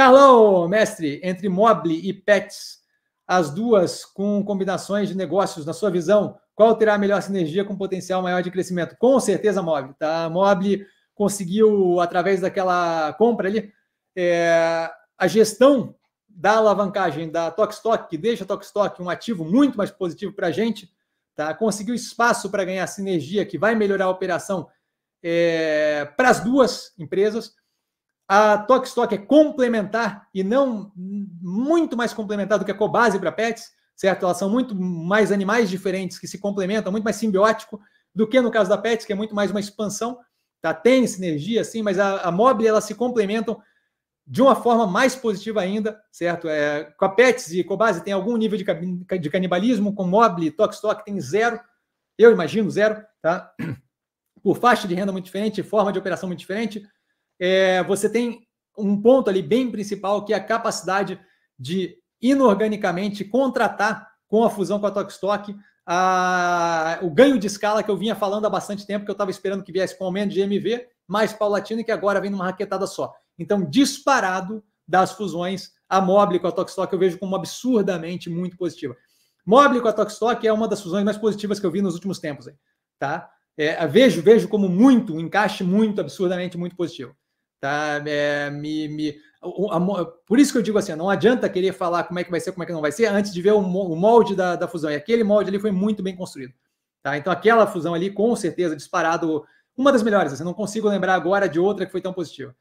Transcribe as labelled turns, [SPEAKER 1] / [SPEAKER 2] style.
[SPEAKER 1] Carlão, mestre, entre Mobile e Pets, as duas com combinações de negócios, na sua visão, qual terá a melhor sinergia com potencial maior de crescimento? Com certeza, Mobile. Tá? A Mobile conseguiu, através daquela compra ali, é, a gestão da alavancagem da Tokstok, que deixa a Tokstok um ativo muito mais positivo para a gente, tá? conseguiu espaço para ganhar sinergia, que vai melhorar a operação é, para as duas empresas. A Tokstok é complementar e não muito mais complementar do que a Cobase para pets, certo? Elas são muito mais animais diferentes que se complementam, muito mais simbiótico do que no caso da Pets, que é muito mais uma expansão, tá? Tem sinergia, sim, mas a, a Mobile elas se complementam de uma forma mais positiva ainda, certo? É, com a Pets e Cobase tem algum nível de, de canibalismo, com Mobile e Tokstok tem zero, eu imagino zero, tá? Por faixa de renda muito diferente, forma de operação muito diferente, é, você tem um ponto ali bem principal, que é a capacidade de inorganicamente contratar com a fusão com a Tokstok a, o ganho de escala que eu vinha falando há bastante tempo, que eu estava esperando que viesse com aumento de MV, mais paulatino, e que agora vem numa raquetada só. Então, disparado das fusões, a Mobile com a Tokstok eu vejo como absurdamente muito positiva. Mobile com a Tokstok é uma das fusões mais positivas que eu vi nos últimos tempos. Aí, tá? É, vejo, vejo como muito, um encaixe muito, absurdamente muito positivo. Tá? É, me, me, por isso que eu digo assim, não adianta querer falar como é que vai ser, como é que não vai ser, antes de ver o molde da, da fusão. E aquele molde ali foi muito bem construído. Tá? Então aquela fusão ali, com certeza, disparado, uma das melhores. Assim, não consigo lembrar agora de outra que foi tão positiva.